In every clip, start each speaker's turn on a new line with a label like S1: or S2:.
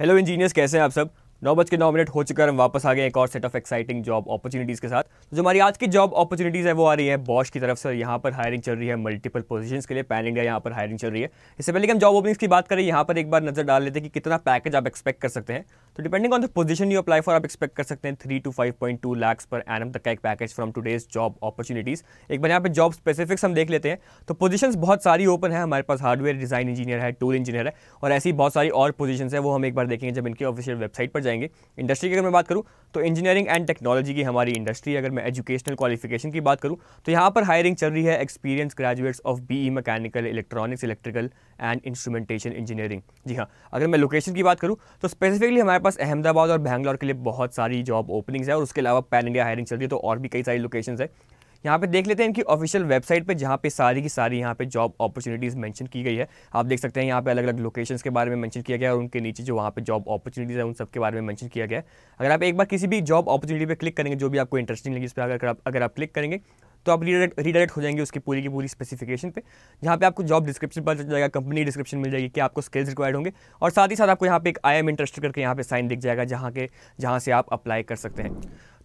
S1: hello engineers कैसे हैं आप सब नौ बज के नौ मिनट हो चुका हम वापस आ गए एक और set of exciting job opportunities के साथ तो जो हमारी आज की जॉब अपॉर्चुनिटीज़ है वो आ रही है बॉश की तरफ से और यहाँ पर हायरिंग चल रही है मल्टीपल पोजीशन के लिए पैन इंडिया यहाँ पर हायरिंग चल रही है इससे पहले कि हम जॉब ओपनिंग्स की बात करें यहाँ पर एक बार नजर डाल लेते हैं कि कितना पैकेज आप एक्सपेक्ट कर सकते हैं तो depending on the position you apply for आप एक्सपेक्ट कर सकते हैं three to five point two lakhs per annum तक का एक package from these job opportunities एक बार यहाँ पर जॉब स्पेसिफिक्स हम देख लेते हैं तो पोजीशंस बहुत सारी ओपन है हमारे पास हार्डवेयर डिज़ाइन इंजीनियर है टूल इंजीनियर है और ऐसी बहुत सारी और पोजीशन है वो हम एक बार देखेंगे जब इनकी ऑफिशियल वेबसाइट पर जाएंगे जाएंगे इंडस्ट्री की अगर मैं बात करूँ तो इंजीनियरिंग एंड टेक्नोलॉजी की हमारी इंडस्ट्री अगर मैं एजुकेशनल क्वालिफिकेशन की बात करूँ तो यहाँ पर हायरिंग चल रही है experience graduates of BE mechanical electronics electrical and instrumentation engineering जी हाँ अगर मैं लोकेशन की बात करूँ तो स्पेसिफिकली हमारे पास अहमदाबाद और बैंगलोर के लिए बहुत सारी जॉब ओपनिंग्स है और उसके अलावा पैन इंडिया हायरिंग चल रही है तो और भी कई सारी लोकेशन है यहाँ पे देख लेते हैं इनकी ऑफिशियल वेबसाइट पे जहाँ पे सारी की सारी यहाँ पे जॉब अपॉर्चुनिटीज़ मेंशन की गई है आप देख सकते हैं यहाँ पे अलग अलग लोकेशंस के बारे में मेंशन किया गया है और उनके नीचे जो वहाँ पे जॉब अपॉर्चुनिटीज़ है उन सब के बारे में मेंशन किया गया है अगर आप एक बार किसी भी जॉब अपॉर्चुनिटी पर क्लिक करेंगे जो भी आपको इंटरेस्टिंग लगी इस पर अगर आप अगर आप क्लिक करेंगे तो आप रीडायरेक्ट रीडायरेक्ट हो जाएंगे उसकी पूरी की पूरी स्पेसिफिकेशन पे जहाँ पे आपको जॉब डिस्क्रिप्शन पर जाएगा कंपनी डिस्क्रिप्शन मिल जाएगी कि आपको स्किल्स रिक्वायर्ड होंगे और साथ ही साथ आपको यहाँ पे एक आई एम इंटरेस्टेड करके यहाँ पे साइन दिख जाएगा जहाँ के जहाँ से आप अप्लाई कर सकते हैं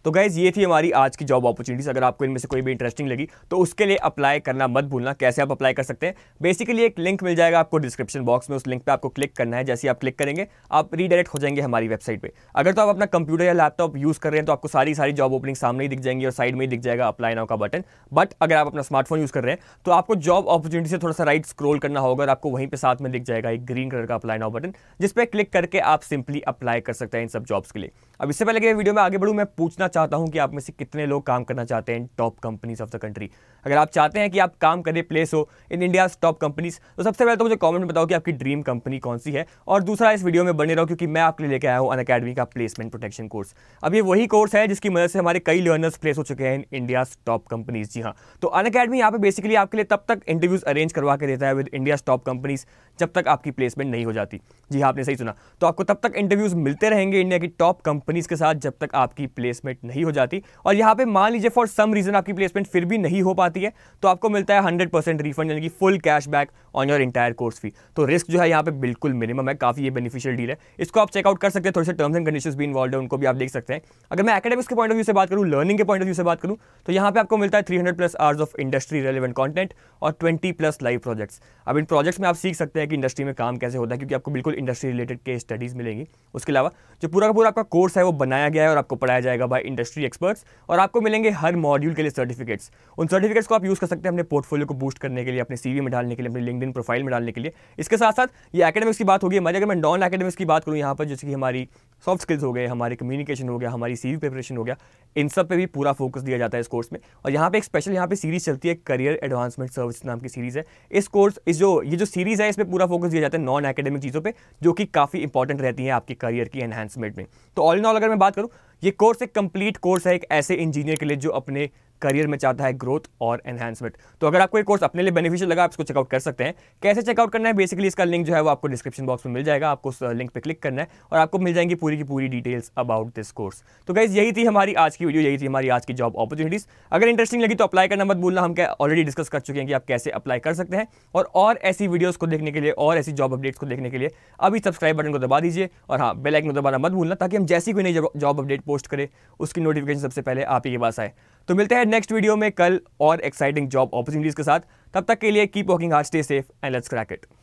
S1: तो गैज़ ये थी हमारी आज की जॉब अपॉर्चुनिटीज़ अगर आपको इनमें से कोई भी इंटरेस्टिंग लगी तो उसके लिए अप्लाई करना मत भूलना कैसे आप अप्लाई कर सकते हैं बेसिकली एक लिंक मिल जाएगा आपको डिस्क्रिप्शन बॉक्स में उस लिंक पर आपको क्लिक करना है जैसे आप क्लिक करेंगे आप रीडायरेक्ट हो जाएंगे हमारी वेबसाइट पर अगर तो आप अपना कंप्यूटर या लैपटॉप यूज़ कर रहे हैं तो आपको सारी सारी जॉब ओपनिंग सामने ही दिख जाएंगी और साइड में ही दिख जाएगा अप्लाई नाउ का बटन बट अगर आप अपना स्मार्टफोन यूज़ कर रहे हैं तो आपको जॉब अपॉर्चुनिटी से थोड़ा सा राइट स्क्रोल करना होगा और आपको वहीं पर साथ में दिख जाएगा एक ग्रीन कलर का अप्लाई नाउ बटन जिस पर क्लिक करके आप सिंपली अप्लाई कर सकते हैं इन सब जॉब्स के लिए अब इससे पहले कि वीडियो में आगे बढ़ूँ मैं पूछना जानना चाहता हूं कि आप में से कितने लोग काम करना चाहते हैं top companies of the country अगर आप चाहते हैं कि आप काम करें प्लेस हो इन इंडिया टॉप कंपनीज तो सबसे पहले तो मुझे कमेंट में बताओ कि आपकी ड्रीम कंपनी कौन सी है और दूसरा इस वीडियो में बने रहो क्योंकि मैं आपके लिए लेकर आया हूँ अन अकेडमी का प्लेसमेंट प्रोटेक्शन कोर्स अब ये वही कोर्स है जिसकी मदद से हमारे कई लर्नर्स प्लेस हो चुके हैं इंडिया टॉप कंपनीज जी हाँ तो अन अकेडमी यहाँ पे बेसिकली आपके लिए तब तक इंटरव्यूज अरेंज करवा के देता है विद इंडिया टॉप कंपनीज जब तक आपकी प्लेसमेंट नहीं हो जाती जी हाँ आपने सही सुना तो आपको तब तक इंटरव्यूज मिलते रहेंगे इंडिया की टॉप कंपनीज के साथ जब तक आपकी प्लेसमेंट प्लेसमेंट नहीं हो जाती और यहाँ पे मान लीजिए फॉर सम रीज़न आपकी प्लेसमेंट फिर भी नहीं हो पाती है तो आपको मिलता है हंड्रेड परसेंट रिफंड यानी कि full cash back on your entire course fee तो रिस्क जो है यहाँ पे बिल्कुल मिनिमम है काफ़ी ये बेनिफिशियल डील है इसको आप चेकआउट कर सकते हैं थोड़े से टर्म्स एंड कंडीशन भी इन्वॉल्व है उनको भी आप देख सकते हैं अगर मैं एकेडमिक्स के पॉइंट ऑफ व्यू से बात करूँ लर्निंग के पॉइंट ऑफ व्यू से बात करूँ तो यहाँ पे आपको मिलता है three plus hours of industry relevant content और ट्वेंटी प्लस लाइव प्रोजेक्ट्स अब इन प्रोजेक्ट्स में आप सीख सकते हैं कि इंडस्ट्री में काम कैसे होता है क्योंकि आपको बिल्कुल इंडस्ट्री रिलेटेड के स्टडीज़ मिलेंगी उसके अलावा जो पूरा का पूरा आपका कोर्स है वो बनाया गया है और आपको पढ़ाया जाएगा बाय इंडस्ट्री एक्सपर्ट्स और आपको मिलेंगे हर मॉड्यूल के लिए सर्टिफिकेट्स उन सर्टिफिकेट्स को आप यूज़ कर सकते हैं अपने पोर्टफोलियो को बूस्ट करने के लिए अपने सीवी में डालने के लिए अपने लिंकड प्रोफाइल में डालने के लिए इसके साथ साथ ये एकेडमिक्स की बात होगी मैं अगर मैं नॉन एकेडमिक्स की बात करूँ यहाँ पर जैसे कि हमारी सॉफ्ट स्किल्स हो गए हमारे कम्युनिकेशन हो गया हमारी सीवी प्रिपरेशन हो गया इन सब पे भी पूरा फोकस दिया जाता है इस कोर्स में और यहाँ पे एक स्पेशल यहाँ पे सीरीज चलती है करियर एडवांसमेंट सर्विस नाम की सीरीज़ है इस कोर्स इस जो ये जो सीरीज़ है इसमें पूरा फोकस दिया जाता है नॉन एकेडमिक चीज़ों पर जो कि काफ़ी इंपॉर्टेंट रहती है आपके करियर की एनहांसमेंट में तो ऑल इन ऑल अगर मैं बात करूँ ये कोर्स एक कंप्लीट कोर्स है एक ऐसे इंजीनियर के लिए जो अपने करियर में चाहता है ग्रोथ और एनहैंसमेंट तो अगर आपको ये कोर्स अपने लिए बेनिफिशियल लगा आप इसको चेकआउट कर सकते हैं कैसे चेकआउट करना है बेसिकली इसका लिंक जो है वो आपको डिस्क्रिप्शन बॉक्स में मिल जाएगा आपको उस लिंक पर क्लिक करना है और आपको मिल जाएंगी पूरी की पूरी डिटेल्स अबाउट दिस कोर्स तो गाइज यही थी हमारी आज की वीडियो यही थी हमारी आज की जॉब अपॉर्चुनिटीज़ अगर इंटरेस्टिंग लगी तो अप्लाई करना मत भूलना हम क्या ऑलरेडी डिस्कस कर चुके हैं कि आप कैसे अप्लाई कर सकते हैं और और ऐसी वीडियोस को देखने के लिए और ऐसी जॉब अपडेट्स को देखने के लिए अभी सब्सक्राइब बटन को दबा दीजिए और हाँ बेल को दबाना मत भूलना ताकि हम जैसी कोई नई जॉब अपडेट पोस्ट करें उसकी नोटिफिकेशन सबसे पहले आप ही के पास आए तो मिलते हैं नेक्स्ट वीडियो में कल और एक्साइटिंग जॉब अपॉर्चुनिटीज़ के साथ तब तक के लिए keep working hard stay safe and let's crack it